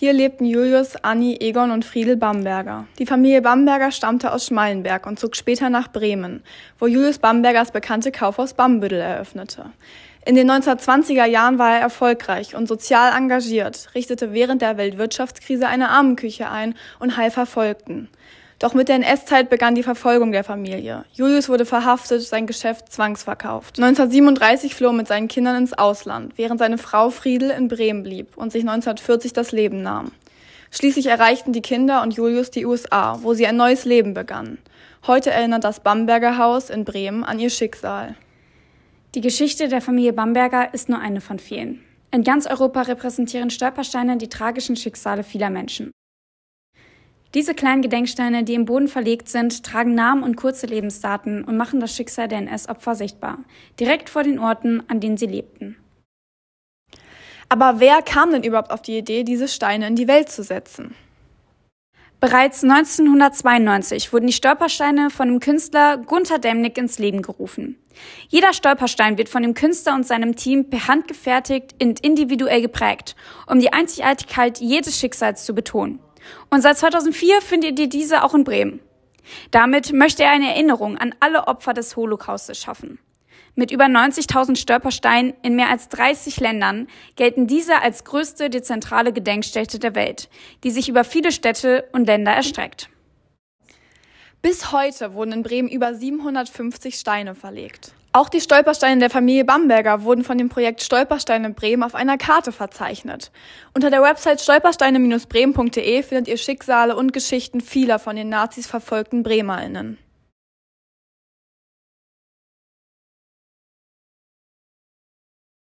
Hier lebten Julius, Anni, Egon und Friedel Bamberger. Die Familie Bamberger stammte aus Schmallenberg und zog später nach Bremen, wo Julius Bambergers bekannte Kaufhaus Bambüttel eröffnete. In den 1920er Jahren war er erfolgreich und sozial engagiert, richtete während der Weltwirtschaftskrise eine Armenküche ein und half Verfolgten. Doch mit der NS-Zeit begann die Verfolgung der Familie. Julius wurde verhaftet, sein Geschäft zwangsverkauft. 1937 floh er mit seinen Kindern ins Ausland, während seine Frau Friedel in Bremen blieb und sich 1940 das Leben nahm. Schließlich erreichten die Kinder und Julius die USA, wo sie ein neues Leben begannen. Heute erinnert das Bamberger Haus in Bremen an ihr Schicksal. Die Geschichte der Familie Bamberger ist nur eine von vielen. In ganz Europa repräsentieren Stolpersteine die tragischen Schicksale vieler Menschen. Diese kleinen Gedenksteine, die im Boden verlegt sind, tragen Namen und kurze Lebensdaten und machen das Schicksal der NS-Opfer sichtbar, direkt vor den Orten, an denen sie lebten. Aber wer kam denn überhaupt auf die Idee, diese Steine in die Welt zu setzen? Bereits 1992 wurden die Stolpersteine von dem Künstler Gunther Demnig ins Leben gerufen. Jeder Stolperstein wird von dem Künstler und seinem Team per Hand gefertigt und individuell geprägt, um die Einzigartigkeit jedes Schicksals zu betonen. Und seit 2004 findet ihr diese auch in Bremen. Damit möchte er eine Erinnerung an alle Opfer des Holocaustes schaffen. Mit über 90.000 Stolpersteinen in mehr als 30 Ländern gelten diese als größte dezentrale Gedenkstätte der Welt, die sich über viele Städte und Länder erstreckt. Bis heute wurden in Bremen über 750 Steine verlegt. Auch die Stolpersteine der Familie Bamberger wurden von dem Projekt Stolpersteine Bremen auf einer Karte verzeichnet. Unter der Website stolpersteine-bremen.de findet ihr Schicksale und Geschichten vieler von den Nazis verfolgten BremerInnen.